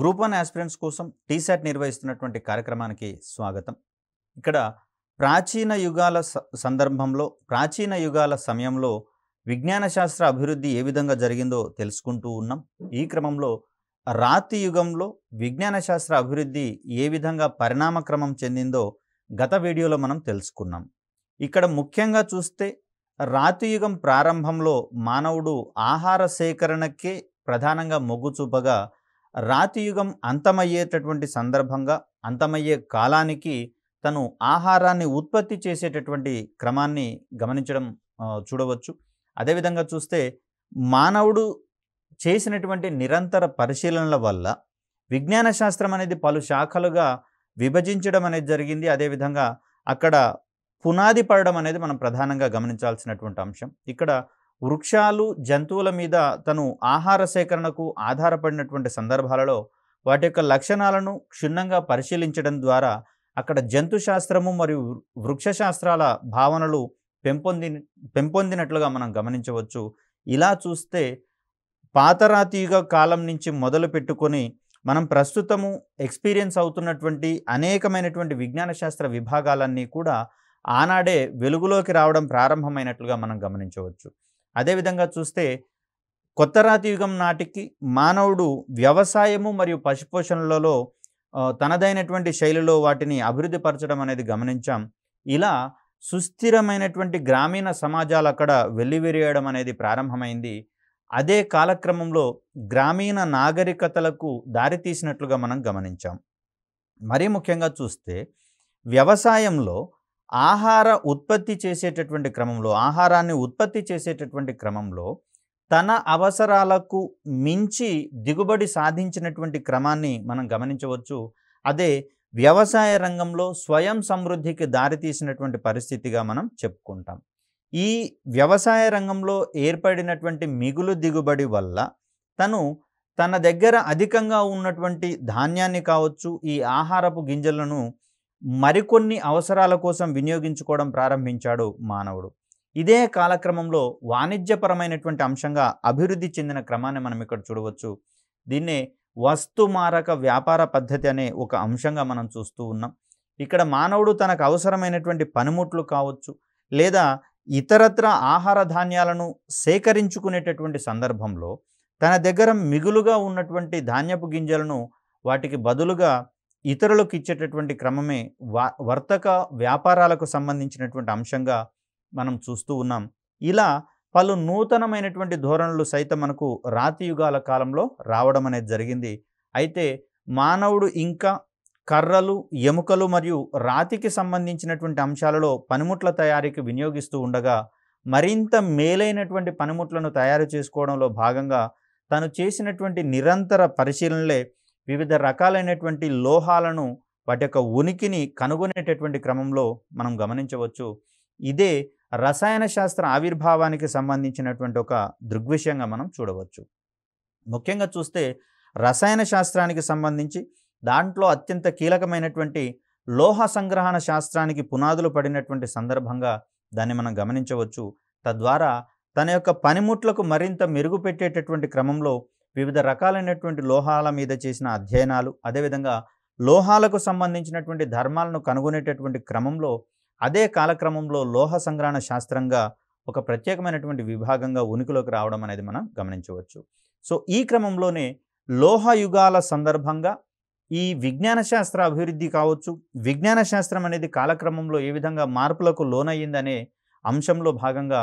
group one aspirants కోసం టీసెట్ నిర్వహిస్తున్నటువంటి కార్యక్రమానికి స్వాగతం ఇక్కడ ప్రాచీన యుగాల సందర్భంలో ప్రాచీన యుగాల సమయంలో విజ్ఞాన శాస్త్ర అభివృద్ధి ఏ విధంగా జరిగిందో తెలుసుకుంటూ ఉన్నాం ఈ క్రమంలో రాతి యుగంలో విజ్ఞాన శాస్త్ర అభివృద్ధి ఏ విధంగా పరిణామక్రమం చెందిందో గత వీడియోలో మనం తెలుసుకున్నాం ఇక్కడ ముఖ్యంగా చూస్తే రాతి యుగం ప్రారంభంలో మానవుడు ఆహార సేకరణకే ప్రధానంగా మొగ్గు చూపగా రాతియుగం అంతమయ్యేటటువంటి సందర్భంగా అంతమయ్యే కాలానికి తను ఆహారాన్ని ఉత్పత్తి చేసేటటువంటి క్రమాన్ని గమనించడం చూడవచ్చు అదేవిధంగా చూస్తే మానవుడు చేసినటువంటి నిరంతర పరిశీలనల వల్ల విజ్ఞాన శాస్త్రం అనేది పలు శాఖలుగా విభజించడం అనేది జరిగింది అదేవిధంగా అక్కడ పునాది పడడం అనేది మనం ప్రధానంగా గమనించాల్సినటువంటి అంశం ఇక్కడ వృక్షాలు జంతువుల మీద తను ఆహార సేకరణకు ఆధారపడినటువంటి సందర్భాలలో వాటి యొక్క లక్షణాలను క్షుణ్ణంగా పరిశీలించడం ద్వారా అక్కడ జంతు శాస్త్రము మరియు వృక్ష శాస్త్రాల భావనలు పెంపొంది పెంపొందినట్లుగా మనం గమనించవచ్చు ఇలా చూస్తే పాతరాతీయుగ కాలం నుంచి మొదలు పెట్టుకొని మనం ప్రస్తుతము ఎక్స్పీరియన్స్ అవుతున్నటువంటి అనేకమైనటువంటి విజ్ఞాన శాస్త్ర విభాగాలన్నీ కూడా ఆనాడే వెలుగులోకి రావడం ప్రారంభమైనట్లుగా మనం గమనించవచ్చు అదేవిధంగా చూస్తే కొత్త రాతి యుగం నాటికి మానవుడు వ్యవసాయము మరియు పశుపోషణలలో తనదైనటువంటి శైలిలో వాటిని అభివృద్ధి పరచడం అనేది గమనించాం ఇలా సుస్థిరమైనటువంటి గ్రామీణ సమాజాలు అక్కడ వెల్లివిరియడం అనేది ప్రారంభమైంది అదే కాలక్రమంలో గ్రామీణ నాగరికతలకు దారితీసినట్లుగా మనం గమనించాం మరీ ముఖ్యంగా చూస్తే వ్యవసాయంలో ఆహార ఉత్పత్తి చేసేటటువంటి క్రమంలో ఆహారాన్ని ఉత్పత్తి చేసేటటువంటి క్రమంలో తన అవసరాలకు మించి దిగుబడి సాధించినటువంటి క్రమాన్ని మనం గమనించవచ్చు అదే వ్యవసాయ రంగంలో స్వయం సమృద్ధికి దారితీసినటువంటి పరిస్థితిగా మనం చెప్పుకుంటాం ఈ వ్యవసాయ రంగంలో ఏర్పడినటువంటి మిగులు దిగుబడి వల్ల తను తన దగ్గర అధికంగా ఉన్నటువంటి ధాన్యాన్ని కావచ్చు ఈ ఆహారపు గింజలను మరికొన్ని అవసరాల కోసం వినియోగించుకోవడం ప్రారంభించాడు మానవుడు ఇదే కాలక్రమంలో వాణిజ్యపరమైనటువంటి అంశంగా అభివృద్ధి చెందిన క్రమాన్ని మనం ఇక్కడ చూడవచ్చు దీన్నే వస్తు మారక వ్యాపార పద్ధతి అనే ఒక అంశంగా మనం చూస్తూ ఉన్నాం ఇక్కడ మానవుడు తనకు అవసరమైనటువంటి పనిముట్లు కావచ్చు లేదా ఇతరత్ర ఆహార ధాన్యాలను సేకరించుకునేటటువంటి సందర్భంలో తన దగ్గర మిగులుగా ఉన్నటువంటి ధాన్యపు గింజలను వాటికి బదులుగా ఇతరులకు ఇచ్చేటటువంటి క్రమమే వర్తక వ్యాపారాలకు సంబంధించినటువంటి అంశంగా మనం చూస్తూ ఉన్నాం ఇలా పలు నూతనమైనటువంటి ధోరణులు సైతం మనకు రాతియుగాల కాలంలో రావడం అనేది జరిగింది అయితే మానవుడు ఇంకా కర్రలు ఎముకలు మరియు రాతికి సంబంధించినటువంటి అంశాలలో పనిముట్ల తయారీకి వినియోగిస్తూ ఉండగా మరింత మేలైనటువంటి పనిముట్లను తయారు చేసుకోవడంలో భాగంగా తను చేసినటువంటి నిరంతర పరిశీలనలే వివిధ రకాలైనటువంటి లోహాలను వాటి యొక్క ఉనికిని కనుగొనేటటువంటి క్రమంలో మనం గమనించవచ్చు ఇదే రసాయన శాస్త్ర ఆవిర్భావానికి సంబంధించినటువంటి ఒక దృగ్విషయంగా మనం చూడవచ్చు ముఖ్యంగా చూస్తే రసాయన శాస్త్రానికి సంబంధించి దాంట్లో అత్యంత కీలకమైనటువంటి లోహ సంగ్రహణ శాస్త్రానికి పునాదులు పడినటువంటి సందర్భంగా దాన్ని మనం గమనించవచ్చు తద్వారా తన యొక్క పనిముట్లకు మరింత మెరుగుపెట్టేటటువంటి క్రమంలో వివిధ రకాలైనటువంటి లోహాల మీద చేసిన అధ్యయనాలు అదేవిధంగా లోహాలకు సంబంధించినటువంటి ధర్మాలను కనుగొనేటటువంటి క్రమంలో అదే కాలక్రమంలో లోహ సంగ్రహణ శాస్త్రంగా ఒక ప్రత్యేకమైనటువంటి విభాగంగా ఉనికిలోకి రావడం అనేది మనం గమనించవచ్చు సో ఈ క్రమంలోనే లోహ యుగాల సందర్భంగా ఈ విజ్ఞాన శాస్త్ర అభివృద్ధి కావచ్చు విజ్ఞాన శాస్త్రం అనేది కాలక్రమంలో ఏ విధంగా మార్పులకు లోనయ్యిందనే అంశంలో భాగంగా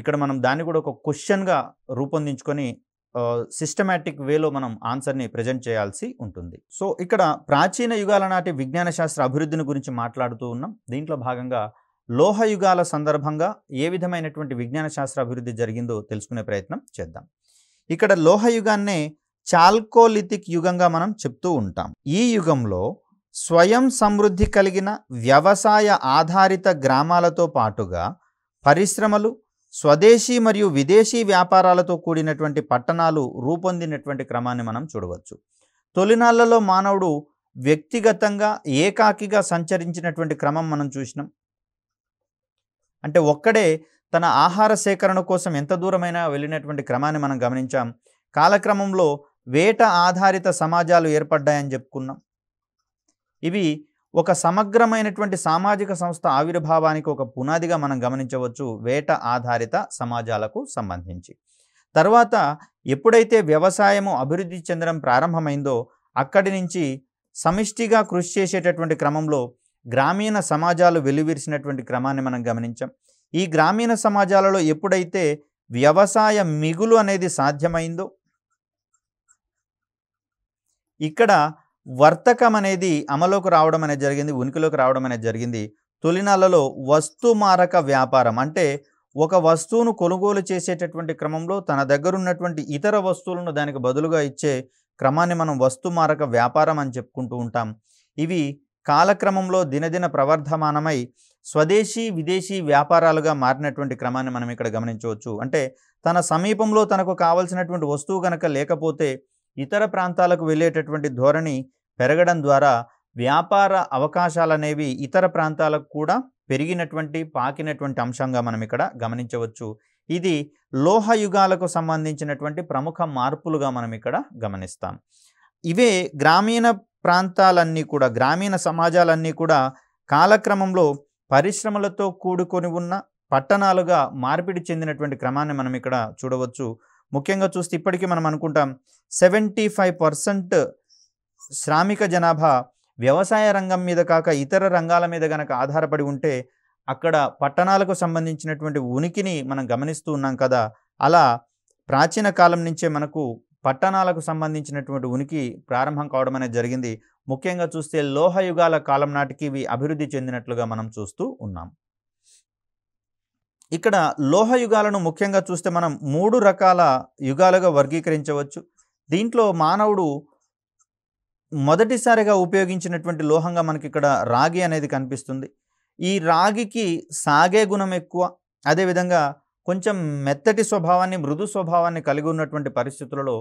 ఇక్కడ మనం దాన్ని కూడా ఒక క్వశ్చన్గా రూపొందించుకొని సిస్టమాటిక్ వేలో మనం ఆన్సర్ని ప్రజెంట్ చేయాల్సి ఉంటుంది సో ఇక్కడ ప్రాచీన యుగాల నాటి విజ్ఞాన శాస్త్ర అభివృద్ధిని గురించి మాట్లాడుతూ ఉన్నాం దీంట్లో భాగంగా లోహ యుగాల సందర్భంగా ఏ విధమైనటువంటి విజ్ఞాన శాస్త్ర అభివృద్ధి జరిగిందో తెలుసుకునే ప్రయత్నం చేద్దాం ఇక్కడ లోహ యుగాన్నే చాల్కోలిథిక్ యుగంగా మనం చెప్తూ ఉంటాం ఈ యుగంలో స్వయం సమృద్ధి కలిగిన వ్యవసాయ ఆధారిత గ్రామాలతో పాటుగా పరిశ్రమలు స్వదేశీ మరియు విదేశీ వ్యాపారాలతో కూడినటువంటి పట్టణాలు రూపొందినటువంటి క్రమాన్ని మనం చూడవచ్చు తొలినాళ్లలో మానవుడు వ్యక్తిగతంగా ఏకాకిగా సంచరించినటువంటి క్రమం మనం చూసినాం అంటే ఒక్కడే తన ఆహార సేకరణ కోసం ఎంత దూరమైనా వెళ్ళినటువంటి క్రమాన్ని మనం గమనించాం కాలక్రమంలో వేట ఆధారిత సమాజాలు ఏర్పడ్డాయని చెప్పుకున్నాం ఇవి ఒక సమగ్రమైనటువంటి సామాజిక సంస్థ ఆవిర్భావానికి ఒక పునాదిగా మనం గమనించవచ్చు వేట ఆధారిత సమాజాలకు సంబంధించి తర్వాత ఎప్పుడైతే వ్యవసాయము అభివృద్ధి చెందడం ప్రారంభమైందో అక్కడి నుంచి సమిష్టిగా కృషి చేసేటటువంటి క్రమంలో గ్రామీణ సమాజాలు వెలువిరిసినటువంటి క్రమాన్ని మనం గమనించాం ఈ గ్రామీణ సమాజాలలో ఎప్పుడైతే వ్యవసాయ మిగులు అనేది సాధ్యమైందో ఇక్కడ వర్తకం అనేది అమలోకి రావడం అనేది జరిగింది ఉనికిలోకి రావడం అనేది జరిగింది నెలలో వస్తు మారక వ్యాపారం అంటే ఒక వస్తువును కొనుగోలు చేసేటటువంటి క్రమంలో తన దగ్గర ఉన్నటువంటి ఇతర వస్తువులను దానికి బదులుగా ఇచ్చే క్రమాన్ని మనం వస్తు మారక వ్యాపారం అని చెప్పుకుంటూ ఉంటాం ఇవి కాలక్రమంలో దినదిన ప్రవర్ధమానమై స్వదేశీ విదేశీ వ్యాపారాలుగా మారినటువంటి క్రమాన్ని మనం ఇక్కడ గమనించవచ్చు అంటే తన సమీపంలో తనకు కావలసినటువంటి వస్తువు కనుక లేకపోతే ఇతర ప్రాంతాలకు వెళ్ళేటటువంటి ధోరణి పెరగడం ద్వారా వ్యాపార అవకాశాలు అనేవి ఇతర ప్రాంతాలకు కూడా పెరిగినటువంటి పాకినటువంటి అంశంగా మనం ఇక్కడ గమనించవచ్చు ఇది లోహ యుగాలకు సంబంధించినటువంటి ప్రముఖ మార్పులుగా మనం ఇక్కడ గమనిస్తాం ఇవే గ్రామీణ ప్రాంతాలన్నీ కూడా గ్రామీణ సమాజాలన్నీ కూడా కాలక్రమంలో పరిశ్రమలతో కూడుకొని ఉన్న పట్టణాలుగా మార్పిడి చెందినటువంటి క్రమాన్ని మనం ఇక్కడ చూడవచ్చు ముఖ్యంగా చూస్తే ఇప్పటికీ మనం అనుకుంటాం సెవెంటీ ఫైవ్ పర్సెంట్ శ్రామిక జనాభా వ్యవసాయ రంగం మీద కాక ఇతర రంగాల మీద గనక ఆధారపడి ఉంటే అక్కడ పట్టణాలకు సంబంధించినటువంటి ఉనికిని మనం గమనిస్తూ ఉన్నాం కదా అలా ప్రాచీన కాలం నుంచే మనకు పట్టణాలకు సంబంధించినటువంటి ఉనికి ప్రారంభం కావడం అనేది జరిగింది ముఖ్యంగా చూస్తే లోహయుగాల కాలం నాటికి ఇవి అభివృద్ధి చెందినట్లుగా మనం చూస్తూ ఉన్నాం ఇక్కడ లోహయుగాలను ముఖ్యంగా చూస్తే మనం మూడు రకాల యుగాలుగా వర్గీకరించవచ్చు దీంట్లో మానవుడు మొదటిసారిగా ఉపయోగించినటువంటి లోహంగా మనకి ఇక్కడ రాగి అనేది కనిపిస్తుంది ఈ రాగికి సాగే గుణం ఎక్కువ అదేవిధంగా కొంచెం మెత్తటి స్వభావాన్ని మృదు స్వభావాన్ని కలిగి ఉన్నటువంటి పరిస్థితులలో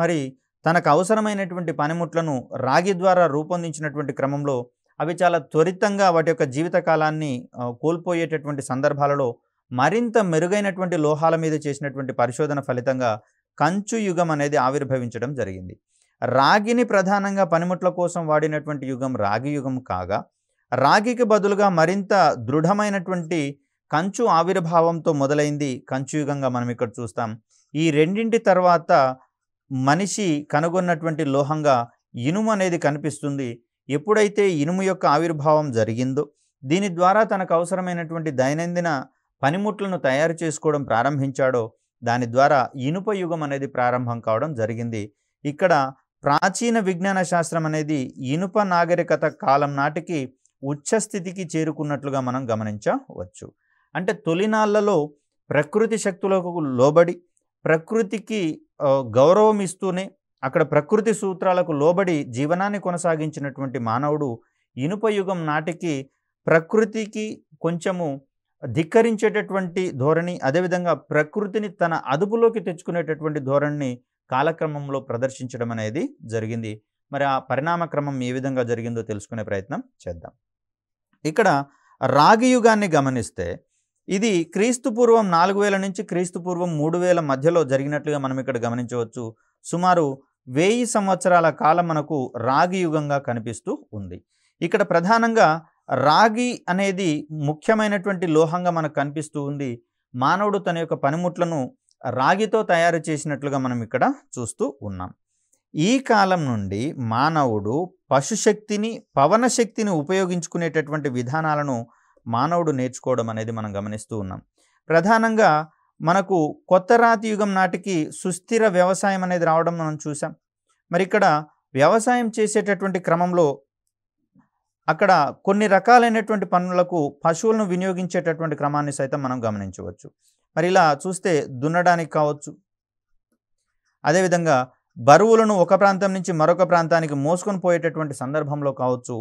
మరి తనకు అవసరమైనటువంటి పనిముట్లను రాగి ద్వారా రూపొందించినటువంటి క్రమంలో అవి చాలా త్వరితంగా వాటి యొక్క జీవితకాలాన్ని కోల్పోయేటటువంటి సందర్భాలలో మరింత మెరుగైనటువంటి లోహాల మీద చేసినటువంటి పరిశోధన ఫలితంగా కంచు యుగం అనేది ఆవిర్భవించడం జరిగింది రాగిని ప్రధానంగా పనిముట్ల కోసం వాడినటువంటి యుగం రాగి యుగం కాగా రాగికి బదులుగా మరింత దృఢమైనటువంటి కంచు ఆవిర్భావంతో మొదలైంది కంచు యుగంగా మనం ఇక్కడ చూస్తాం ఈ రెండింటి తర్వాత మనిషి కనుగొన్నటువంటి లోహంగా ఇనుము అనేది కనిపిస్తుంది ఎప్పుడైతే ఇనుము యొక్క ఆవిర్భావం జరిగిందో దీని ద్వారా తనకు అవసరమైనటువంటి దైనందిన పనిముట్లను తయారు చేసుకోవడం ప్రారంభించాడో దాని ద్వారా ఇనుప యుగం అనేది ప్రారంభం కావడం జరిగింది ఇక్కడ ప్రాచీన విజ్ఞాన శాస్త్రం అనేది ఇనుప నాగరికత కాలం నాటికి ఉచ్చస్థితికి చేరుకున్నట్లుగా మనం గమనించవచ్చు అంటే తొలినాళ్లలో ప్రకృతి శక్తులకు లోబడి ప్రకృతికి గౌరవం ఇస్తూనే అక్కడ ప్రకృతి సూత్రాలకు లోబడి జీవనాన్ని కొనసాగించినటువంటి మానవుడు ఇనుప యుగం నాటికి ప్రకృతికి కొంచెము ధిక్కరించేటటువంటి ధోరణి అదేవిధంగా ప్రకృతిని తన అదుపులోకి తెచ్చుకునేటటువంటి ధోరణిని కాలక్రమంలో ప్రదర్శించడం అనేది జరిగింది మరి ఆ పరిణామ క్రమం ఏ విధంగా జరిగిందో తెలుసుకునే ప్రయత్నం చేద్దాం ఇక్కడ రాగి యుగాన్ని గమనిస్తే ఇది క్రీస్తుపూర్వం నాలుగు వేల నుంచి క్రీస్తుపూర్వం మూడు వేల మధ్యలో జరిగినట్లుగా మనం ఇక్కడ గమనించవచ్చు సుమారు వెయ్యి సంవత్సరాల కాలం మనకు రాగి యుగంగా కనిపిస్తూ ఉంది ఇక్కడ ప్రధానంగా రాగి అనేది ముఖ్యమైనటువంటి లోహంగా మనకు కనిపిస్తూ ఉంది మానవుడు తన యొక్క పనిముట్లను రాగితో తయారు చేసినట్లుగా మనం ఇక్కడ చూస్తూ ఉన్నాం ఈ కాలం నుండి మానవుడు పశుశక్తిని పవన శక్తిని ఉపయోగించుకునేటటువంటి విధానాలను మానవుడు నేర్చుకోవడం అనేది మనం గమనిస్తూ ఉన్నాం ప్రధానంగా మనకు కొత్త రాతి యుగం నాటికి సుస్థిర వ్యవసాయం అనేది రావడం మనం చూసాం మరి ఇక్కడ వ్యవసాయం చేసేటటువంటి క్రమంలో అక్కడ కొన్ని రకాలైనటువంటి పనులకు పశువులను వినియోగించేటటువంటి క్రమాన్ని సైతం మనం గమనించవచ్చు మరి ఇలా చూస్తే దున్నడానికి కావచ్చు అదేవిధంగా బరువులను ఒక ప్రాంతం నుంచి మరొక ప్రాంతానికి మోసుకొని పోయేటటువంటి సందర్భంలో కావచ్చు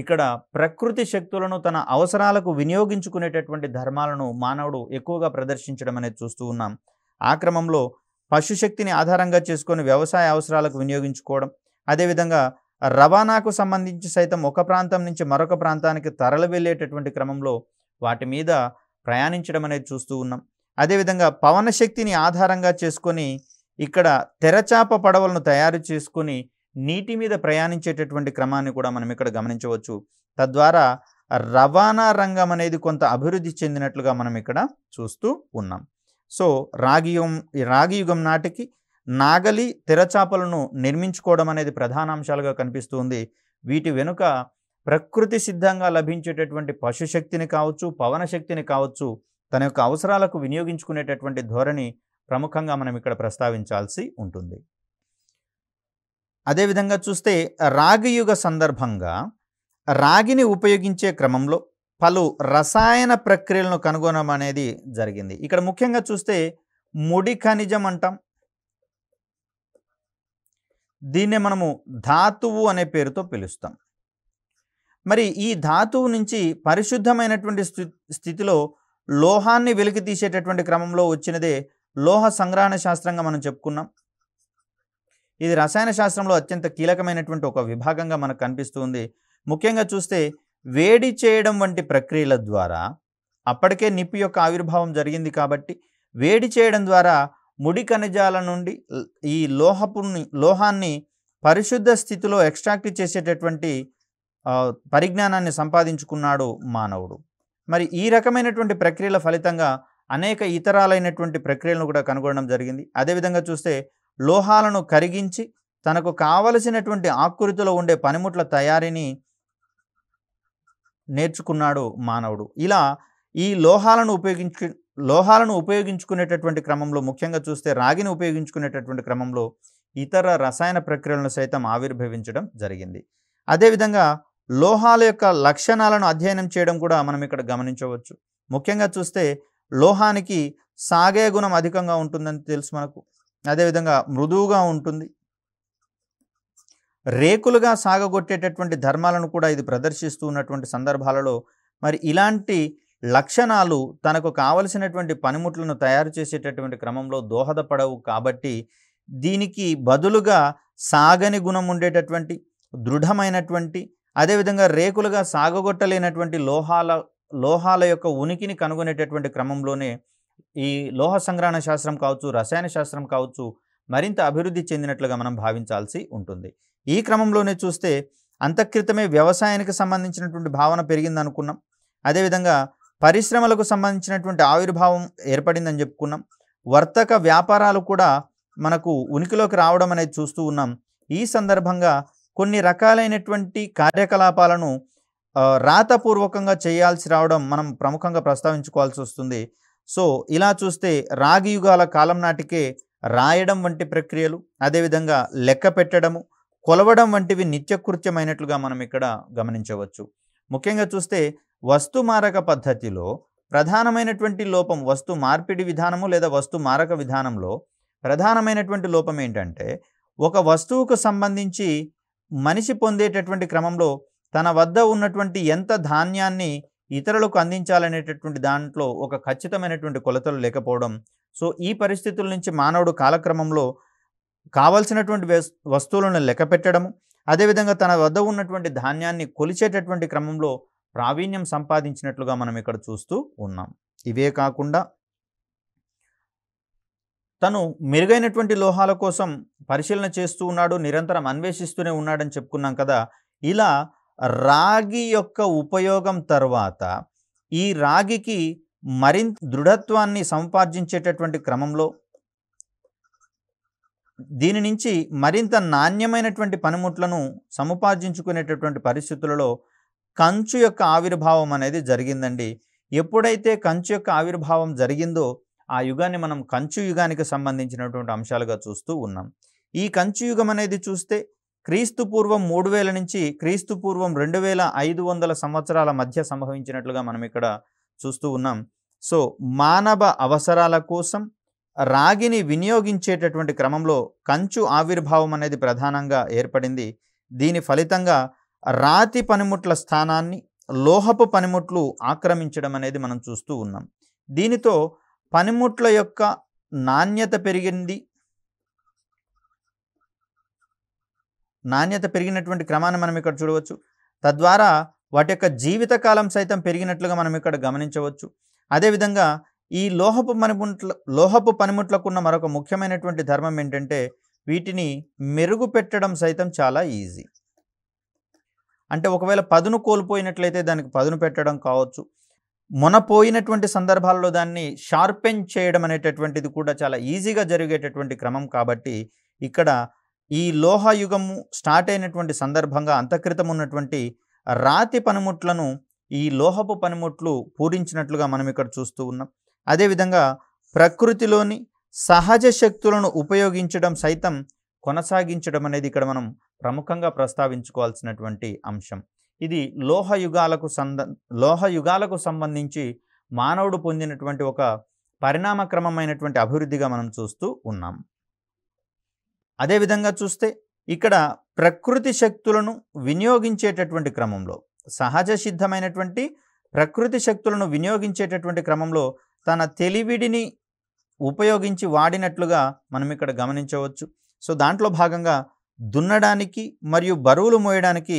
ఇక్కడ ప్రకృతి శక్తులను తన అవసరాలకు వినియోగించుకునేటటువంటి ధర్మాలను మానవుడు ఎక్కువగా ప్రదర్శించడం అనేది చూస్తూ ఉన్నాం ఆ క్రమంలో పశుశక్తిని ఆధారంగా చేసుకొని వ్యవసాయ అవసరాలకు వినియోగించుకోవడం అదేవిధంగా రవాణాకు సంబంధించి సైతం ఒక ప్రాంతం నుంచి మరొక ప్రాంతానికి తరలి వెళ్ళేటటువంటి క్రమంలో వాటి మీద ప్రయాణించడం అనేది చూస్తూ ఉన్నాం అదేవిధంగా పవన శక్తిని ఆధారంగా చేసుకొని ఇక్కడ తెరచాప పడవలను తయారు చేసుకొని నీటి మీద ప్రయాణించేటటువంటి క్రమాన్ని కూడా మనం ఇక్కడ గమనించవచ్చు తద్వారా రవాణా రంగం అనేది కొంత అభివృద్ధి చెందినట్లుగా మనం ఇక్కడ చూస్తూ ఉన్నాం సో రాగి రాగి యుగం నాటికి నాగలి తెరచాపలను నిర్మించుకోవడం అనేది ప్రధాన అంశాలుగా కనిపిస్తుంది వీటి వెనుక ప్రకృతి సిద్ధంగా లభించేటటువంటి పశుశక్తిని కావచ్చు పవనశక్తిని కావచ్చు తన యొక్క అవసరాలకు వినియోగించుకునేటటువంటి ధోరణి ప్రముఖంగా మనం ఇక్కడ ప్రస్తావించాల్సి ఉంటుంది అదేవిధంగా చూస్తే రాగియుగ సందర్భంగా రాగిని ఉపయోగించే క్రమంలో పలు రసాయన ప్రక్రియలను కనుగొనడం అనేది జరిగింది ఇక్కడ ముఖ్యంగా చూస్తే ముడి ఖనిజం అంటాం దీన్నే మనము ధాతువు అనే పేరుతో పిలుస్తాం మరి ఈ ధాతువు నుంచి పరిశుద్ధమైనటువంటి స్థితిలో లోహాన్ని వెలికి తీసేటటువంటి క్రమంలో వచ్చినదే లోహ సంగ్రహణ శాస్త్రంగా మనం చెప్పుకున్నాం ఇది రసాయన శాస్త్రంలో అత్యంత కీలకమైనటువంటి ఒక విభాగంగా మనకు కనిపిస్తుంది ముఖ్యంగా చూస్తే వేడి చేయడం వంటి ప్రక్రియల ద్వారా అప్పటికే నిప్పు యొక్క ఆవిర్భావం జరిగింది కాబట్టి వేడి చేయడం ద్వారా ముడి ఖనిజాల నుండి ఈ లోహపుని లోహాన్ని పరిశుద్ధ స్థితిలో ఎక్స్ట్రాక్ట్ చేసేటటువంటి పరిజ్ఞానాన్ని సంపాదించుకున్నాడు మానవుడు మరి ఈ రకమైనటువంటి ప్రక్రియల ఫలితంగా అనేక ఇతరాలైనటువంటి ప్రక్రియలను కూడా కనుగొనడం జరిగింది అదేవిధంగా చూస్తే లోహాలను కరిగించి తనకు కావలసినటువంటి ఆకృతిలో ఉండే పనిముట్ల తయారీని నేర్చుకున్నాడు మానవుడు ఇలా ఈ లోహాలను ఉపయోగించు లోహాలను ఉపయోగించుకునేటటువంటి క్రమంలో ముఖ్యంగా చూస్తే రాగిని ఉపయోగించుకునేటటువంటి క్రమంలో ఇతర రసాయన ప్రక్రియలను సైతం ఆవిర్భవించడం జరిగింది అదేవిధంగా లోహాల యొక్క లక్షణాలను అధ్యయనం చేయడం కూడా మనం ఇక్కడ గమనించవచ్చు ముఖ్యంగా చూస్తే లోహానికి సాగే గుణం అధికంగా ఉంటుందని తెలుసు మనకు అదేవిధంగా మృదువుగా ఉంటుంది రేకులుగా సాగగొట్టేటటువంటి ధర్మాలను కూడా ఇది ప్రదర్శిస్తూ ఉన్నటువంటి సందర్భాలలో మరి ఇలాంటి లక్షణాలు తనకు కావలసినటువంటి పనిముట్లను తయారు చేసేటటువంటి క్రమంలో దోహదపడవు కాబట్టి దీనికి బదులుగా సాగని గుణం ఉండేటటువంటి దృఢమైనటువంటి అదేవిధంగా రేకులుగా సాగగొట్టలేనటువంటి లోహాల లోహాల యొక్క ఉనికిని కనుగొనేటటువంటి క్రమంలోనే ఈ లోహ సంగ్రహణ శాస్త్రం కావచ్చు రసాయన శాస్త్రం కావచ్చు మరింత అభివృద్ధి చెందినట్లుగా మనం భావించాల్సి ఉంటుంది ఈ క్రమంలోనే చూస్తే అంతక్రితమే వ్యవసాయానికి సంబంధించినటువంటి భావన పెరిగిందనుకున్నాం అదేవిధంగా పరిశ్రమలకు సంబంధించినటువంటి ఆవిర్భావం ఏర్పడిందని చెప్పుకున్నాం వర్తక వ్యాపారాలు కూడా మనకు ఉనికిలోకి రావడం అనేది చూస్తూ ఉన్నాం ఈ సందర్భంగా కొన్ని రకాలైనటువంటి కార్యకలాపాలను రాతపూర్వకంగా చేయాల్సి రావడం మనం ప్రముఖంగా ప్రస్తావించుకోవాల్సి వస్తుంది సో ఇలా చూస్తే రాగి యుగాల కాలం నాటికే రాయడం వంటి ప్రక్రియలు అదేవిధంగా లెక్క పెట్టడము కొలవడం వంటివి నిత్యకృత్యమైనట్లుగా మనం ఇక్కడ గమనించవచ్చు ముఖ్యంగా చూస్తే వస్తు మారక పద్ధతిలో ప్రధానమైనటువంటి లోపం వస్తు మార్పిడి విధానము లేదా వస్తు మారక విధానంలో ప్రధానమైనటువంటి లోపం ఏంటంటే ఒక వస్తువుకు సంబంధించి మనిషి పొందేటటువంటి క్రమంలో తన వద్ద ఉన్నటువంటి ఎంత ధాన్యాన్ని ఇతరులకు అందించాలనేటటువంటి దాంట్లో ఒక ఖచ్చితమైనటువంటి కొలతలు లేకపోవడం సో ఈ పరిస్థితుల నుంచి మానవుడు కాలక్రమంలో కావలసినటువంటి వస్తువులను లెక్క పెట్టడము అదేవిధంగా తన వద్ద ఉన్నటువంటి ధాన్యాన్ని కొలిచేటటువంటి క్రమంలో ప్రావీణ్యం సంపాదించినట్లుగా మనం ఇక్కడ చూస్తూ ఉన్నాం ఇవే కాకుండా తను మెరుగైనటువంటి లోహాల కోసం పరిశీలన చేస్తూ ఉన్నాడు నిరంతరం అన్వేషిస్తూనే ఉన్నాడని చెప్పుకున్నాం కదా ఇలా రాగి యొక్క ఉపయోగం తర్వాత ఈ రాగికి మరింత దృఢత్వాన్ని సంపార్జించేటటువంటి క్రమంలో దీని నుంచి మరింత నాణ్యమైనటువంటి పనిముట్లను సముపార్జించుకునేటటువంటి పరిస్థితులలో కంచు యొక్క ఆవిర్భావం అనేది జరిగిందండి ఎప్పుడైతే కంచు యొక్క ఆవిర్భావం జరిగిందో ఆ యుగాన్ని మనం కంచు యుగానికి సంబంధించినటువంటి అంశాలుగా చూస్తూ ఉన్నాం ఈ కంచు యుగం అనేది చూస్తే క్రీస్తు పూర్వం మూడు వేల నుంచి క్రీస్తు పూర్వం రెండు వేల ఐదు వందల సంవత్సరాల మధ్య సంభవించినట్లుగా మనం ఇక్కడ చూస్తూ ఉన్నాం సో మానవ అవసరాల కోసం రాగిని వినియోగించేటటువంటి క్రమంలో కంచు ఆవిర్భావం అనేది ప్రధానంగా ఏర్పడింది దీని ఫలితంగా రాతి పనిముట్ల స్థానాన్ని లోహపు పనిముట్లు ఆక్రమించడం అనేది మనం చూస్తూ ఉన్నాం దీనితో పనిముట్ల యొక్క నాణ్యత పెరిగింది నాణ్యత పెరిగినటువంటి క్రమాన్ని మనం ఇక్కడ చూడవచ్చు తద్వారా వాటి యొక్క జీవితకాలం సైతం పెరిగినట్లుగా మనం ఇక్కడ గమనించవచ్చు అదేవిధంగా ఈ లోహపు పనిముట్ల లోహపు పనిముట్లకున్న మరొక ముఖ్యమైనటువంటి ధర్మం ఏంటంటే వీటిని మెరుగుపెట్టడం సైతం చాలా ఈజీ అంటే ఒకవేళ పదును కోల్పోయినట్లయితే దానికి పదును పెట్టడం కావచ్చు మొన పోయినటువంటి సందర్భాల్లో దాన్ని షార్పెన్ చేయడం అనేటటువంటిది కూడా చాలా ఈజీగా జరిగేటటువంటి క్రమం కాబట్టి ఇక్కడ ఈ లోహాయుగము స్టార్ట్ అయినటువంటి సందర్భంగా అంతక్రితం ఉన్నటువంటి రాతి పనిముట్లను ఈ లోహపు పనిముట్లు పూరించినట్లుగా మనం ఇక్కడ చూస్తూ ఉన్నాం అదేవిధంగా ప్రకృతిలోని సహజ శక్తులను ఉపయోగించడం సైతం కొనసాగించడం అనేది ఇక్కడ మనం ప్రముఖంగా ప్రస్తావించుకోవాల్సినటువంటి అంశం ఇది లోహయుగాలకు సంద లోహయుగాలకు సంబంధించి మానవుడు పొందినటువంటి ఒక పరిణామక్రమమైనటువంటి అభివృద్ధిగా మనం చూస్తూ ఉన్నాం అదేవిధంగా చూస్తే ఇక్కడ ప్రకృతి శక్తులను వినియోగించేటటువంటి క్రమంలో సహజ సిద్ధమైనటువంటి ప్రకృతి శక్తులను వినియోగించేటటువంటి క్రమంలో తన తెలివిడిని ఉపయోగించి వాడినట్లుగా మనం ఇక్కడ గమనించవచ్చు సో దాంట్లో భాగంగా దున్నడానికి మరియు బరువులు మోయడానికి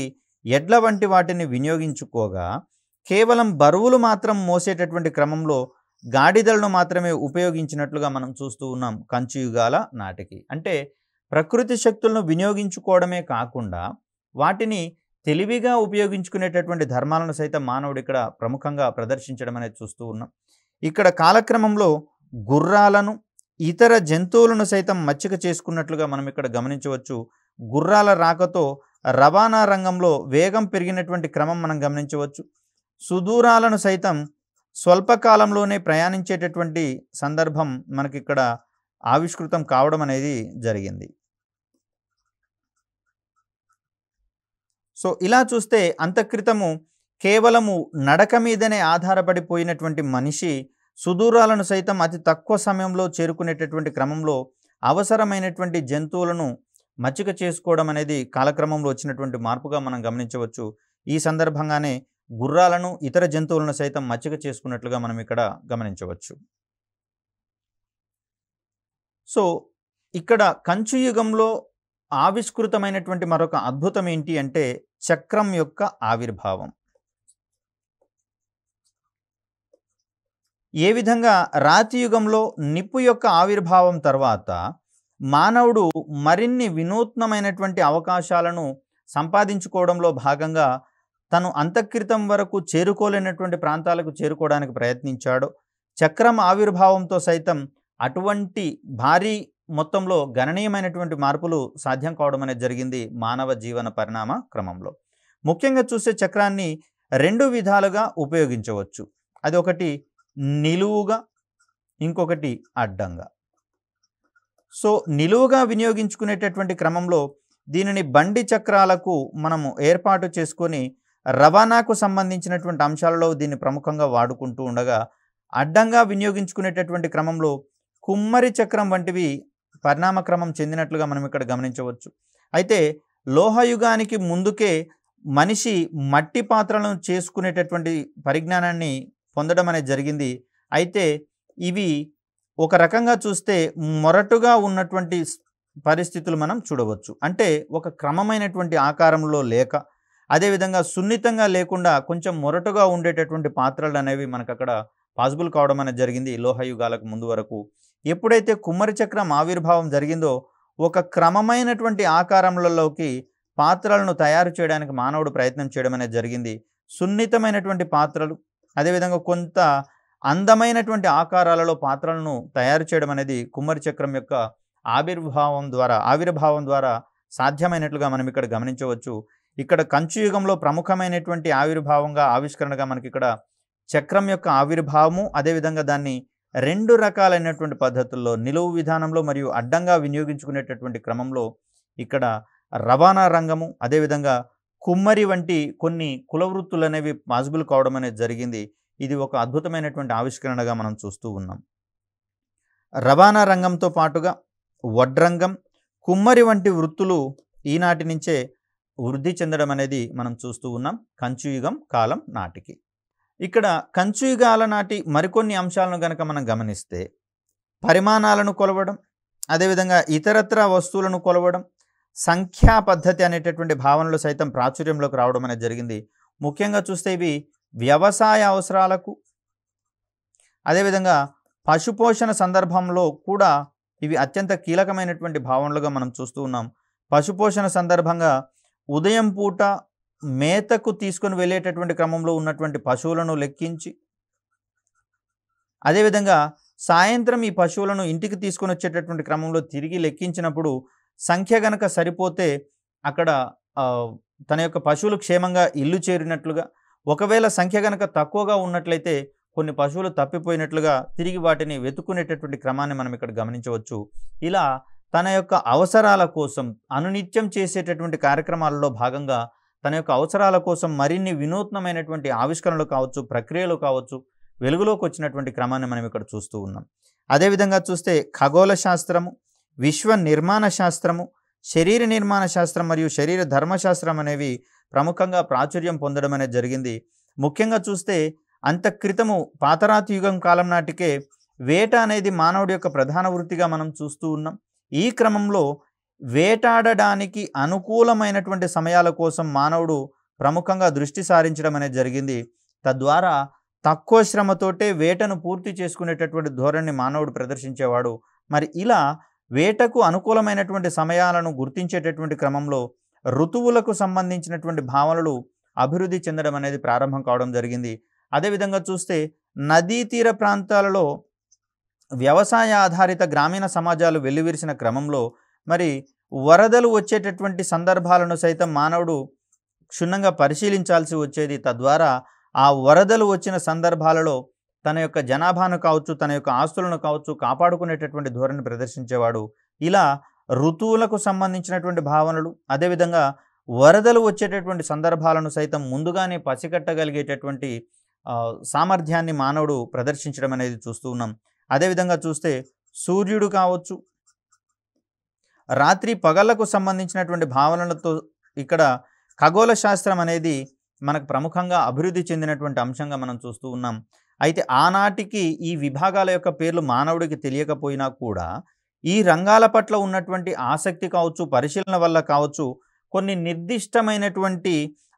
ఎడ్ల వంటి వాటిని వినియోగించుకోగా కేవలం బరువులు మాత్రం మోసేటటువంటి క్రమంలో గాడిదలను మాత్రమే ఉపయోగించినట్లుగా మనం చూస్తూ ఉన్నాం కంచుయుగాల నాటికి అంటే ప్రకృతి శక్తులను వినియోగించుకోవడమే కాకుండా వాటిని తెలివిగా ఉపయోగించుకునేటటువంటి ధర్మాలను సైతం మానవుడు ఇక్కడ ప్రముఖంగా ప్రదర్శించడం అనేది చూస్తూ ఉన్నాం ఇక్కడ కాలక్రమంలో గుర్రాలను ఇతర జంతువులను సైతం మచ్చిక చేసుకున్నట్లుగా మనం ఇక్కడ గమనించవచ్చు గుర్రాల రాకతో రవాణా రంగంలో వేగం పెరిగినటువంటి క్రమం మనం గమనించవచ్చు సుదూరాలను సైతం స్వల్పకాలంలోనే ప్రయాణించేటటువంటి సందర్భం మనకిక్కడ ఆవిష్కృతం కావడం అనేది జరిగింది సో ఇలా చూస్తే అంతక్రితము కేవలము నడక మీదనే ఆధారపడిపోయినటువంటి మనిషి సుదూరాలను సైతం అతి తక్కువ సమయంలో చేరుకునేటటువంటి క్రమంలో అవసరమైనటువంటి జంతువులను మచ్చిక చేసుకోవడం అనేది కాలక్రమంలో వచ్చినటువంటి మార్పుగా మనం గమనించవచ్చు ఈ సందర్భంగానే గుర్రాలను ఇతర జంతువులను సైతం మచ్చిక చేసుకున్నట్లుగా మనం ఇక్కడ గమనించవచ్చు సో ఇక్కడ కంచు యుగంలో ఆవిష్కృతమైనటువంటి మరొక అద్భుతం ఏంటి అంటే చక్రం యొక్క ఆవిర్భావం ఏ విధంగా రాతి యుగంలో నిప్పు యొక్క ఆవిర్భావం తర్వాత మానవుడు మరిన్ని వినూత్నమైనటువంటి అవకాశాలను సంపాదించుకోవడంలో భాగంగా తను అంతఃక్రితం వరకు చేరుకోలేనటువంటి ప్రాంతాలకు చేరుకోవడానికి ప్రయత్నించాడు చక్రం ఆవిర్భావంతో సైతం అటువంటి భారీ మొత్తంలో గణనీయమైనటువంటి మార్పులు సాధ్యం కావడం అనేది జరిగింది మానవ జీవన పరిణామ క్రమంలో ముఖ్యంగా చూసే చక్రాన్ని రెండు విధాలుగా ఉపయోగించవచ్చు అది ఒకటి నిలువుగా ఇంకొకటి అడ్డంగా సో నిలువుగా వినియోగించుకునేటటువంటి క్రమంలో దీనిని బండి చక్రాలకు మనము ఏర్పాటు చేసుకొని రవాణాకు సంబంధించినటువంటి అంశాలలో దీన్ని ప్రముఖంగా వాడుకుంటూ ఉండగా అడ్డంగా వినియోగించుకునేటటువంటి క్రమంలో కుమ్మరి చక్రం వంటివి పరిణామక్రమం చెందినట్లుగా మనం ఇక్కడ గమనించవచ్చు అయితే లోహయుగానికి ముందుకే మనిషి మట్టి పాత్రలను చేసుకునేటటువంటి పరిజ్ఞానాన్ని పొందడం అనేది జరిగింది అయితే ఇవి ఒక రకంగా చూస్తే మొరటుగా ఉన్నటువంటి పరిస్థితులు మనం చూడవచ్చు అంటే ఒక క్రమమైనటువంటి ఆకారంలో లేక అదేవిధంగా సున్నితంగా లేకుండా కొంచెం మొరటుగా ఉండేటటువంటి పాత్రలు అనేవి మనకు అక్కడ పాసిబుల్ కావడం అనేది జరిగింది లోహయుగాలకు ముందు వరకు ఎప్పుడైతే కుమ్మరి చక్రం ఆవిర్భావం జరిగిందో ఒక క్రమమైనటువంటి ఆకారములలోకి పాత్రలను తయారు చేయడానికి మానవుడు ప్రయత్నం చేయడం అనేది జరిగింది సున్నితమైనటువంటి పాత్రలు అదేవిధంగా కొంత అందమైనటువంటి ఆకారాలలో పాత్రలను తయారు చేయడం అనేది కుమ్మరి చక్రం యొక్క ఆవిర్భావం ద్వారా ఆవిర్భావం ద్వారా సాధ్యమైనట్లుగా మనం ఇక్కడ గమనించవచ్చు ఇక్కడ కంచు యుగంలో ప్రముఖమైనటువంటి ఆవిర్భావంగా ఆవిష్కరణగా మనకి ఇక్కడ చక్రం యొక్క ఆవిర్భావము అదేవిధంగా దాన్ని రెండు రకాలైనటువంటి పద్ధతుల్లో నిలువు విధానంలో మరియు అడ్డంగా వినియోగించుకునేటటువంటి క్రమంలో ఇక్కడ రవాణా రంగము అదేవిధంగా కుమ్మరి వంటి కొన్ని కులవృత్తులు అనేవి పాజిబుల్ కావడం అనేది జరిగింది ఇది ఒక అద్భుతమైనటువంటి ఆవిష్కరణగా మనం చూస్తూ ఉన్నాం రవాణా రంగంతో పాటుగా వడ్రంగం కుమ్మరి వంటి వృత్తులు ఈనాటి నుంచే వృద్ధి చెందడం అనేది మనం చూస్తూ ఉన్నాం కంచుయుగం కాలం నాటికి ఇక్కడ కంచుయుగాల నాటి మరికొన్ని అంశాలను గనక మనం గమనిస్తే పరిమాణాలను కొలవడం అదేవిధంగా ఇతరత్ర వస్తువులను కొలవడం సంఖ్యా పద్ధతి అనేటటువంటి భావనలు సైతం ప్రాచుర్యంలోకి రావడం అనేది జరిగింది ముఖ్యంగా చూస్తే ఇవి వ్యవసాయ అవసరాలకు అదేవిధంగా పశుపోషణ సందర్భంలో కూడా ఇవి అత్యంత కీలకమైనటువంటి భావనలుగా మనం చూస్తూ ఉన్నాం పశుపోషణ సందర్భంగా ఉదయం పూట మేతకు తీసుకొని వెళ్ళేటటువంటి క్రమంలో ఉన్నటువంటి పశువులను లెక్కించి అదేవిధంగా సాయంత్రం ఈ పశువులను ఇంటికి తీసుకొని వచ్చేటటువంటి క్రమంలో తిరిగి లెక్కించినప్పుడు సంఖ్య గనక సరిపోతే అక్కడ తన యొక్క పశువులు క్షేమంగా ఇల్లు చేరినట్లుగా ఒకవేళ సంఖ్య గనక తక్కువగా ఉన్నట్లయితే కొన్ని పశువులు తప్పిపోయినట్లుగా తిరిగి వాటిని వెతుక్కునేటటువంటి క్రమాన్ని మనం ఇక్కడ గమనించవచ్చు ఇలా తన యొక్క అవసరాల కోసం అనునిత్యం చేసేటటువంటి కార్యక్రమాలలో భాగంగా తన యొక్క అవసరాల కోసం మరిన్ని వినూత్నమైనటువంటి ఆవిష్కరణలు కావచ్చు ప్రక్రియలు కావచ్చు వెలుగులోకి వచ్చినటువంటి క్రమాన్ని మనం ఇక్కడ చూస్తూ ఉన్నాం అదేవిధంగా చూస్తే ఖగోళ శాస్త్రము విశ్వ నిర్మాణ శాస్త్రము శరీర నిర్మాణ శాస్త్రం మరియు శరీర ధర్మశాస్త్రం అనేవి ప్రముఖంగా ప్రాచుర్యం పొందడం అనేది జరిగింది ముఖ్యంగా చూస్తే అంతక్రితము పాతరాతి యుగం కాలం నాటికే వేట అనేది మానవుడి యొక్క ప్రధాన వృత్తిగా మనం చూస్తూ ఉన్నాం ఈ క్రమంలో వేటాడడానికి అనుకూలమైనటువంటి సమయాల కోసం మానవుడు ప్రముఖంగా దృష్టి సారించడం అనేది జరిగింది తద్వారా తక్కువ శ్రమతోటే వేటను పూర్తి చేసుకునేటటువంటి ధోరణిని మానవుడు ప్రదర్శించేవాడు మరి ఇలా వేటకు అనుకూలమైనటువంటి సమయాలను గుర్తించేటటువంటి క్రమంలో ఋతువులకు సంబంధించినటువంటి భావనలు అభివృద్ధి చెందడం అనేది ప్రారంభం కావడం జరిగింది అదేవిధంగా చూస్తే నదీ తీర ప్రాంతాలలో వ్యవసాయ ఆధారిత గ్రామీణ సమాజాలు వెల్లువిరిసిన క్రమంలో మరి వరదలు వచ్చేటటువంటి సందర్భాలను సైతం మానవుడు క్షుణ్ణంగా పరిశీలించాల్సి వచ్చేది తద్వారా ఆ వరదలు వచ్చిన సందర్భాలలో తన యొక్క జనాభాను కావచ్చు తన యొక్క ఆస్తులను కావచ్చు కాపాడుకునేటటువంటి ధోరణి ప్రదర్శించేవాడు ఇలా ఋతువులకు సంబంధించినటువంటి భావనలు అదేవిధంగా వరదలు వచ్చేటటువంటి సందర్భాలను సైతం ముందుగానే పసిగట్టగలిగేటటువంటి సామర్థ్యాన్ని మానవుడు ప్రదర్శించడం అనేది చూస్తూ ఉన్నాం అదేవిధంగా చూస్తే సూర్యుడు కావచ్చు రాత్రి పగళ్లకు సంబంధించినటువంటి భావనలతో ఇక్కడ ఖగోళ శాస్త్రం అనేది మనకు ప్రముఖంగా అభివృద్ధి చెందినటువంటి అంశంగా మనం చూస్తూ ఉన్నాం అయితే ఆనాటికి ఈ విభాగాల యొక్క పేర్లు మానవుడికి తెలియకపోయినా కూడా ఈ రంగాల పట్ల ఉన్నటువంటి ఆసక్తి కావచ్చు పరిశీలన వల్ల కావచ్చు కొన్ని నిర్దిష్టమైనటువంటి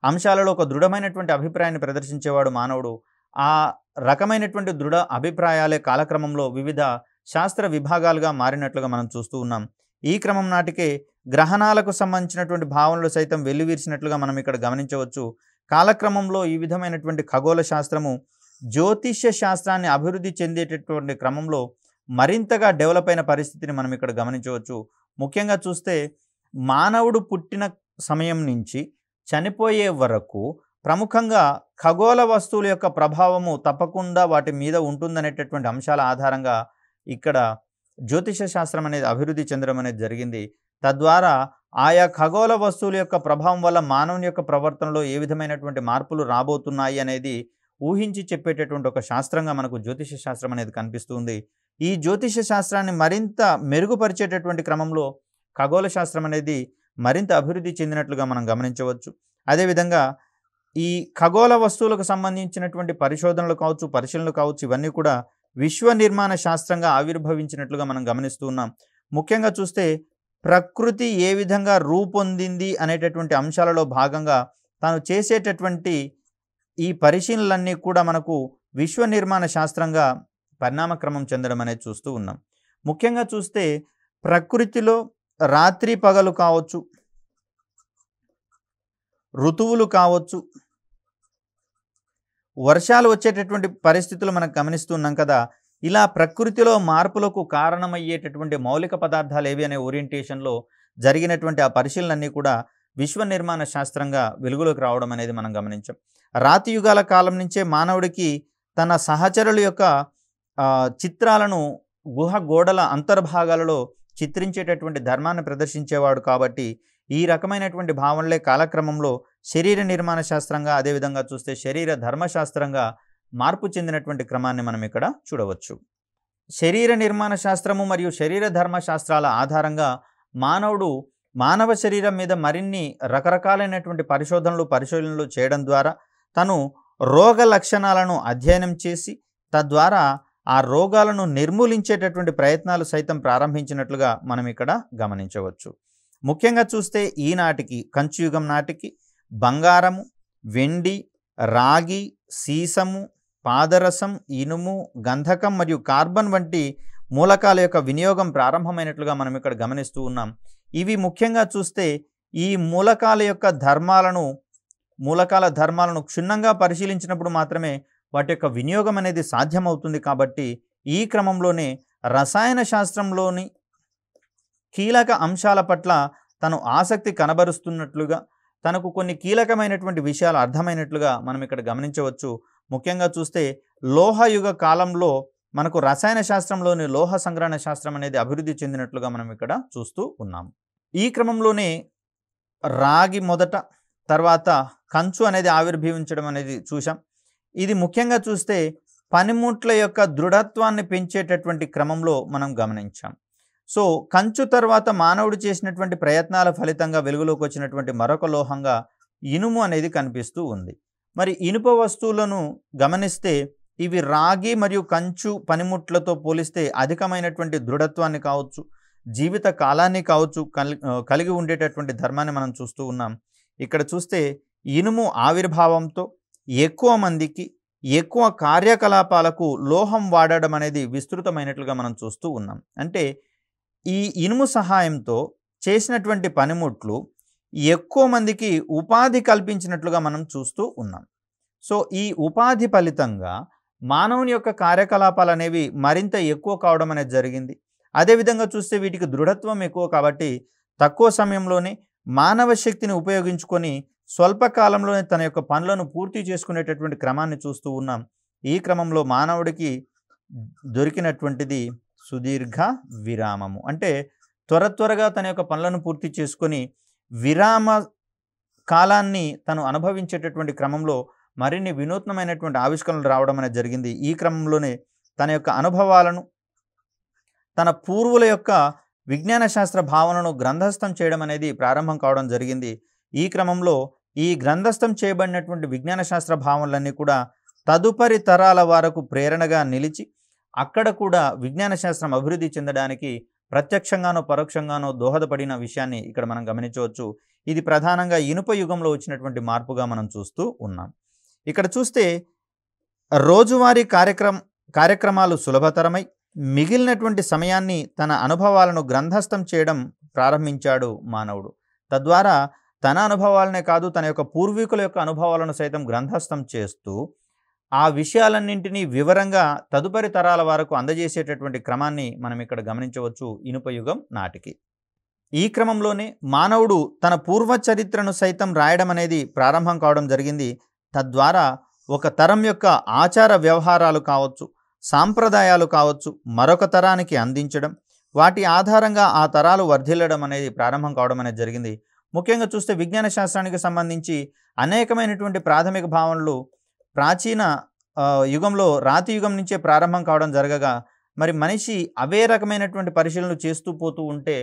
అంశాలలో ఒక దృఢమైనటువంటి అభిప్రాయాన్ని ప్రదర్శించేవాడు మానవుడు ఆ రకమైనటువంటి దృఢ అభిప్రాయాలే కాలక్రమంలో వివిధ శాస్త్ర విభాగాలుగా మారినట్లుగా మనం చూస్తూ ఉన్నాం ఈ క్రమం నాటికే గ్రహణాలకు సంబంధించినటువంటి భావనలు సైతం వెల్లువీర్చినట్లుగా మనం ఇక్కడ గమనించవచ్చు కాలక్రమంలో ఈ విధమైనటువంటి ఖగోళ శాస్త్రము జ్యోతిష్య శాస్త్రాన్ని అభివృద్ధి చెందేటటువంటి క్రమంలో మరింతగా డెవలప్ అయిన పరిస్థితిని మనం ఇక్కడ గమనించవచ్చు ముఖ్యంగా చూస్తే మానవుడు పుట్టిన సమయం నుంచి చనిపోయే వరకు ప్రముఖంగా ఖగోళ వస్తువుల యొక్క ప్రభావము తప్పకుండా వాటి మీద ఉంటుందనేటటువంటి అంశాల ఆధారంగా ఇక్కడ జ్యోతిష శాస్త్రం అనేది అభివృద్ధి చెందడం అనేది జరిగింది తద్వారా ఆయా ఖగోళ వస్తువుల యొక్క ప్రభావం వల్ల మానవుని యొక్క ప్రవర్తనలో ఏ విధమైనటువంటి మార్పులు రాబోతున్నాయి అనేది ఊహించి చెప్పేటటువంటి ఒక శాస్త్రంగా మనకు జ్యోతిష శాస్త్రం అనేది కనిపిస్తుంది ఈ జ్యోతిష శాస్త్రాన్ని మరింత మెరుగుపరిచేటటువంటి క్రమంలో ఖగోళ శాస్త్రం అనేది మరింత అభివృద్ధి చెందినట్లుగా మనం గమనించవచ్చు అదేవిధంగా ఈ ఖగోళ వస్తువులకు సంబంధించినటువంటి పరిశోధనలు కావచ్చు పరిశీలనలు కావచ్చు ఇవన్నీ కూడా విశ్వ నిర్మాణ శాస్త్రంగా ఆవిర్భవించినట్లుగా మనం గమనిస్తూ ఉన్నాం ముఖ్యంగా చూస్తే ప్రకృతి ఏ విధంగా రూపొందింది అనేటటువంటి అంశాలలో భాగంగా తాను చేసేటటువంటి ఈ పరిశీలనలన్నీ కూడా మనకు విశ్వ నిర్మాణ శాస్త్రంగా పరిణామక్రమం చెందడం అనేది చూస్తూ ఉన్నాం ముఖ్యంగా చూస్తే ప్రకృతిలో రాత్రి పగలు కావచ్చు ఋతువులు కావచ్చు వర్షాలు వచ్చేటటువంటి పరిస్థితులు మనం గమనిస్తున్నాం కదా ఇలా ప్రకృతిలో మార్పులకు కారణమయ్యేటటువంటి మౌలిక పదార్థాలు ఏవి అనే ఓరియంటేషన్లో జరిగినటువంటి ఆ పరిశీలనన్నీ కూడా విశ్వ నిర్మాణ శాస్త్రంగా వెలుగులోకి రావడం అనేది మనం గమనించాం రాతి యుగాల కాలం నుంచే మానవుడికి తన సహచరుల యొక్క చిత్రాలను గుహ గోడల అంతర్భాగాలలో చిత్రించేటటువంటి ధర్మాన్ని ప్రదర్శించేవాడు కాబట్టి ఈ రకమైనటువంటి భావనలే కాలక్రమంలో శరీర నిర్మాణ శాస్త్రంగా అదేవిధంగా చూస్తే శరీర ధర్మశాస్త్రంగా మార్పు చెందినటువంటి క్రమాన్ని మనం ఇక్కడ చూడవచ్చు శరీర నిర్మాణ శాస్త్రము మరియు శరీర ధర్మశాస్త్రాల ఆధారంగా మానవుడు మానవ శరీరం మీద మరిన్ని రకరకాలైనటువంటి పరిశోధనలు పరిశోధనలు చేయడం ద్వారా తను రోగ లక్షణాలను అధ్యయనం చేసి తద్వారా ఆ రోగాలను నిర్మూలించేటటువంటి ప్రయత్నాలు సైతం ప్రారంభించినట్లుగా మనం ఇక్కడ గమనించవచ్చు ముఖ్యంగా చూస్తే ఈనాటికి కంచుయుగం నాటికి బంగారము వెండి రాగి సీసము పాదరసం ఇనుము గంధకం మరియు కార్బన్ వంటి మూలకాల యొక్క వినియోగం ప్రారంభమైనట్లుగా మనం ఇక్కడ గమనిస్తూ ఉన్నాం ఇవి ముఖ్యంగా చూస్తే ఈ మూలకాల యొక్క ధర్మాలను మూలకాల ధర్మాలను క్షుణ్ణంగా పరిశీలించినప్పుడు మాత్రమే వాటి యొక్క వినియోగం అనేది సాధ్యమవుతుంది కాబట్టి ఈ క్రమంలోనే రసాయన శాస్త్రంలోని కీలక అంశాల పట్ల తను ఆసక్తి కనబరుస్తున్నట్లుగా తనకు కొన్ని కీలకమైనటువంటి విషయాలు అర్థమైనట్లుగా మనం ఇక్కడ గమనించవచ్చు ముఖ్యంగా చూస్తే లోహయుగ కాలంలో మనకు రసాయన శాస్త్రంలోని లోహ సంగ్రహణ శాస్త్రం అనేది అభివృద్ధి చెందినట్లుగా మనం ఇక్కడ చూస్తూ ఉన్నాము ఈ క్రమంలోనే రాగి మొదట తర్వాత కంచు అనేది ఆవిర్భవించడం అనేది చూసాం ఇది ముఖ్యంగా చూస్తే పనిముట్ల యొక్క దృఢత్వాన్ని పెంచేటటువంటి క్రమంలో మనం గమనించాం సో కంచు తర్వాత మానవుడు చేసినటువంటి ప్రయత్నాల ఫలితంగా వెలుగులోకి వచ్చినటువంటి మరొక లోహంగా ఇనుము అనేది కనిపిస్తూ ఉంది మరి ఇనుప వస్తువులను గమనిస్తే ఇవి రాగి మరియు కంచు పనిముట్లతో పోలిస్తే అధికమైనటువంటి దృఢత్వాన్ని కావచ్చు జీవిత కాలాన్ని కావచ్చు కలిగి ఉండేటటువంటి ధర్మాన్ని మనం చూస్తూ ఉన్నాం ఇక్కడ చూస్తే ఇనుము ఆవిర్భావంతో ఎక్కువ మందికి ఎక్కువ కార్యకలాపాలకు లోహం వాడడం అనేది విస్తృతమైనట్లుగా మనం చూస్తూ ఉన్నాం అంటే ఈ ఇనుము సహాయంతో చేసినటువంటి పనిముట్లు ఎక్కువ మందికి ఉపాధి కల్పించినట్లుగా మనం చూస్తూ ఉన్నాం సో ఈ ఉపాధి ఫలితంగా మానవుని యొక్క కార్యకలాపాలు అనేవి మరింత ఎక్కువ కావడం అనేది జరిగింది అదేవిధంగా చూస్తే వీటికి దృఢత్వం ఎక్కువ కాబట్టి తక్కువ సమయంలోనే మానవ శక్తిని ఉపయోగించుకొని స్వల్పకాలంలోనే తన యొక్క పనులను పూర్తి చేసుకునేటటువంటి క్రమాన్ని చూస్తూ ఉన్నాం ఈ క్రమంలో మానవుడికి దొరికినటువంటిది సుదీర్ఘ విరామము అంటే త్వర త్వరగా తన యొక్క పనులను పూర్తి చేసుకొని విరామ కాలాన్ని తను అనుభవించేటటువంటి క్రమంలో మరిన్ని వినూత్నమైనటువంటి ఆవిష్కరణలు రావడం అనేది జరిగింది ఈ క్రమంలోనే తన యొక్క అనుభవాలను తన పూర్వుల యొక్క విజ్ఞాన శాస్త్ర భావనను గ్రంథస్థం చేయడం అనేది ప్రారంభం కావడం జరిగింది ఈ క్రమంలో ఈ గ్రంథస్థం చేయబడినటువంటి విజ్ఞాన శాస్త్ర భావనలన్నీ కూడా తదుపరి తరాల వరకు ప్రేరణగా నిలిచి అక్కడ కూడా విజ్ఞాన శాస్త్రం అభివృద్ధి చెందడానికి ప్రత్యక్షంగానో పరోక్షంగానో దోహదపడిన విషయాన్ని ఇక్కడ మనం గమనించవచ్చు ఇది ప్రధానంగా ఇనుప యుగంలో వచ్చినటువంటి మార్పుగా మనం చూస్తూ ఉన్నాం ఇక్కడ చూస్తే రోజువారీ కార్యక్రమ కార్యక్రమాలు సులభతరమై మిగిలినటువంటి సమయాన్ని తన అనుభవాలను గ్రంథస్థం చేయడం ప్రారంభించాడు మానవుడు తద్వారా తన అనుభవాలనే కాదు తన యొక్క పూర్వీకుల యొక్క అనుభవాలను సైతం గ్రంథస్థం చేస్తూ ఆ విషయాలన్నింటినీ వివరంగా తదుపరి తరాల వరకు అందజేసేటటువంటి క్రమాన్ని మనం ఇక్కడ గమనించవచ్చు ఇనుపయుగం నాటికి ఈ క్రమంలోనే మానవుడు తన పూర్వ చరిత్రను సైతం రాయడం అనేది ప్రారంభం కావడం జరిగింది తద్వారా ఒక తరం యొక్క ఆచార వ్యవహారాలు కావచ్చు సాంప్రదాయాలు కావచ్చు మరొక తరానికి అందించడం వాటి ఆధారంగా ఆ తరాలు వర్ధిల్లడం అనేది ప్రారంభం కావడం అనేది జరిగింది ముఖ్యంగా చూస్తే విజ్ఞాన శాస్త్రానికి సంబంధించి అనేకమైనటువంటి ప్రాథమిక భావనలు ప్రాచీన యుగంలో రాతి యుగం నుంచే ప్రారంభం కావడం జరగగా మరి మనిషి అవే రకమైనటువంటి పరిశీలనలు చేస్తూ పోతూ ఉంటే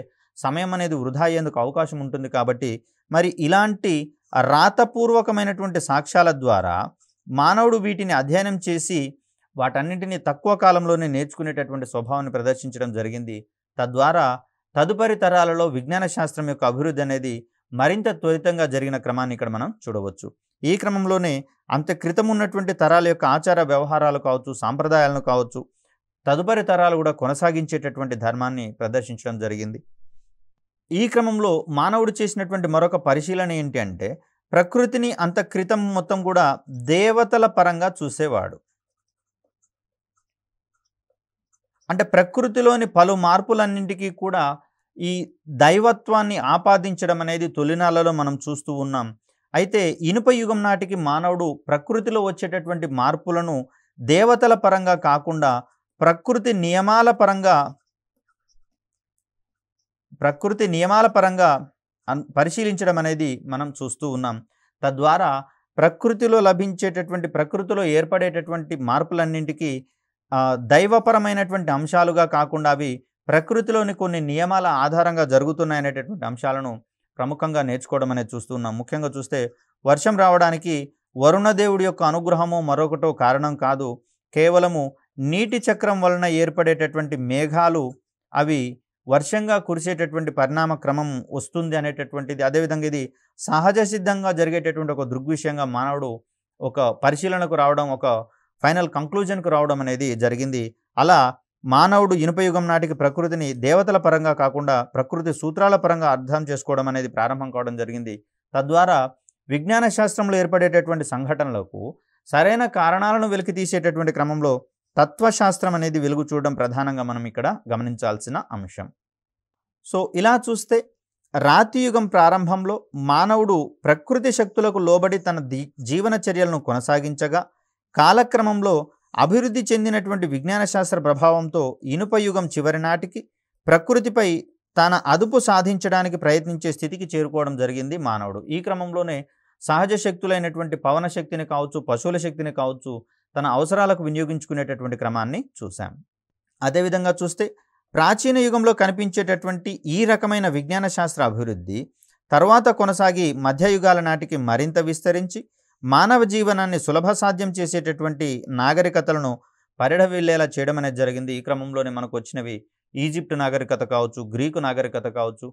సమయం అనేది వృధా అయ్యేందుకు అవకాశం ఉంటుంది కాబట్టి మరి ఇలాంటి రాతపూర్వకమైనటువంటి సాక్ష్యాల ద్వారా మానవుడు వీటిని అధ్యయనం చేసి వాటన్నింటినీ తక్కువ కాలంలోనే నేర్చుకునేటటువంటి స్వభావాన్ని ప్రదర్శించడం జరిగింది తద్వారా తదుపరి తరాలలో విజ్ఞాన శాస్త్రం యొక్క అభివృద్ధి అనేది మరింత త్వరితంగా జరిగిన క్రమాన్ని ఇక్కడ మనం చూడవచ్చు ఈ క్రమంలోనే అంత క్రితం ఉన్నటువంటి తరాల యొక్క ఆచార వ్యవహారాలు కావచ్చు సాంప్రదాయాలను కావచ్చు తదుపరి తరాలు కూడా కొనసాగించేటటువంటి ధర్మాన్ని ప్రదర్శించడం జరిగింది ఈ క్రమంలో మానవుడు చేసినటువంటి మరొక పరిశీలన ఏంటి అంటే ప్రకృతిని అంత క్రితం మొత్తం కూడా దేవతల పరంగా చూసేవాడు అంటే ప్రకృతిలోని పలు మార్పులన్నింటికీ కూడా ఈ దైవత్వాన్ని ఆపాదించడం అనేది తొలినాలలో మనం చూస్తూ ఉన్నాం అయితే ఇనుప యుగం నాటికి మానవుడు ప్రకృతిలో వచ్చేటటువంటి మార్పులను దేవతల పరంగా కాకుండా ప్రకృతి నియమాల పరంగా ప్రకృతి నియమాల పరంగా పరిశీలించడం అనేది మనం చూస్తూ ఉన్నాం తద్వారా ప్రకృతిలో లభించేటటువంటి ప్రకృతిలో ఏర్పడేటటువంటి మార్పులన్నింటికీ దైవపరమైనటువంటి అంశాలుగా కాకుండా అవి ప్రకృతిలోని కొన్ని నియమాల ఆధారంగా జరుగుతున్నాయనేటటువంటి అంశాలను ప్రముఖంగా నేర్చుకోవడం అనేది చూస్తున్నాం ముఖ్యంగా చూస్తే వర్షం రావడానికి వరుణదేవుడి యొక్క అనుగ్రహము మరొకటో కారణం కాదు కేవలము నీటి చక్రం వలన ఏర్పడేటటువంటి మేఘాలు అవి వర్షంగా కురిసేటటువంటి పరిణామ క్రమం వస్తుంది అనేటటువంటిది అదేవిధంగా ఇది సహజ సిద్ధంగా జరిగేటటువంటి ఒక దృగ్విషయంగా మానవుడు ఒక పరిశీలనకు రావడం ఒక ఫైనల్ కంక్లూజన్కు రావడం అనేది జరిగింది అలా మానవుడు ఇనుపయుగం నాటికి ప్రకృతిని దేవతల పరంగా కాకుండా ప్రకృతి సూత్రాల పరంగా అర్థం చేసుకోవడం అనేది ప్రారంభం కావడం జరిగింది తద్వారా విజ్ఞాన శాస్త్రంలో ఏర్పడేటటువంటి సంఘటనలకు సరైన కారణాలను వెలికి తీసేటటువంటి క్రమంలో తత్వశాస్త్రం అనేది వెలుగు చూడడం ప్రధానంగా మనం ఇక్కడ గమనించాల్సిన అంశం సో ఇలా చూస్తే రాతియుగం ప్రారంభంలో మానవుడు ప్రకృతి శక్తులకు లోబడి తన జీవన చర్యలను కొనసాగించగా కాలక్రమంలో అభివృద్ధి చెందినటువంటి విజ్ఞాన శాస్త్ర ప్రభావంతో ఇనుప యుగం చివరి నాటికి ప్రకృతిపై తన అదుపు సాధించడానికి ప్రయత్నించే స్థితికి చేరుకోవడం జరిగింది మానవుడు ఈ క్రమంలోనే సహజ శక్తులైనటువంటి పవన శక్తిని కావచ్చు పశువుల శక్తిని కావచ్చు తన అవసరాలకు వినియోగించుకునేటటువంటి క్రమాన్ని చూశాం అదేవిధంగా చూస్తే ప్రాచీన యుగంలో కనిపించేటటువంటి ఈ రకమైన విజ్ఞాన శాస్త్ర అభివృద్ధి తర్వాత కొనసాగి మధ్యయుగాల నాటికి మరింత విస్తరించి మానవ జీవనాన్ని సులభ సాధ్యం చేసేటటువంటి నాగరికతలను పరిఢవిల్లేలా చేయడం అనేది జరిగింది ఈ క్రమంలోనే మనకు వచ్చినవి ఈజిప్ట్ నాగరికత కావచ్చు గ్రీకు నాగరికత కావచ్చు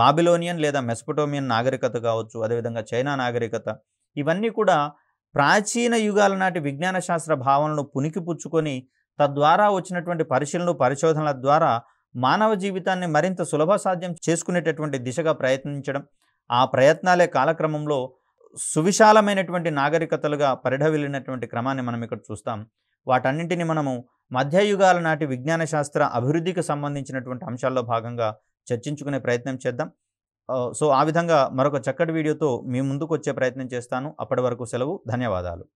బాబిలోనియన్ లేదా మెస్పటోమియన్ నాగరికత కావచ్చు అదేవిధంగా చైనా నాగరికత ఇవన్నీ కూడా ప్రాచీన యుగాల నాటి విజ్ఞాన శాస్త్ర భావనలను పుణికిపుచ్చుకొని తద్వారా వచ్చినటువంటి పరిశీలనలు పరిశోధనల ద్వారా మానవ జీవితాన్ని మరింత సులభ సాధ్యం చేసుకునేటటువంటి దిశగా ప్రయత్నించడం ఆ ప్రయత్నాలే కాలక్రమంలో సువిశాలమైనటువంటి నాగరికతలుగా వెళ్ళినటువంటి క్రమాన్ని మనం ఇక్కడ చూస్తాం వాటన్నింటిని మనము మధ్యయుగాల నాటి విజ్ఞాన శాస్త్ర అభివృద్ధికి సంబంధించినటువంటి అంశాల్లో భాగంగా చర్చించుకునే ప్రయత్నం చేద్దాం సో ఆ విధంగా మరొక చక్కటి వీడియోతో మీ ముందుకు వచ్చే ప్రయత్నం చేస్తాను అప్పటి వరకు సెలవు ధన్యవాదాలు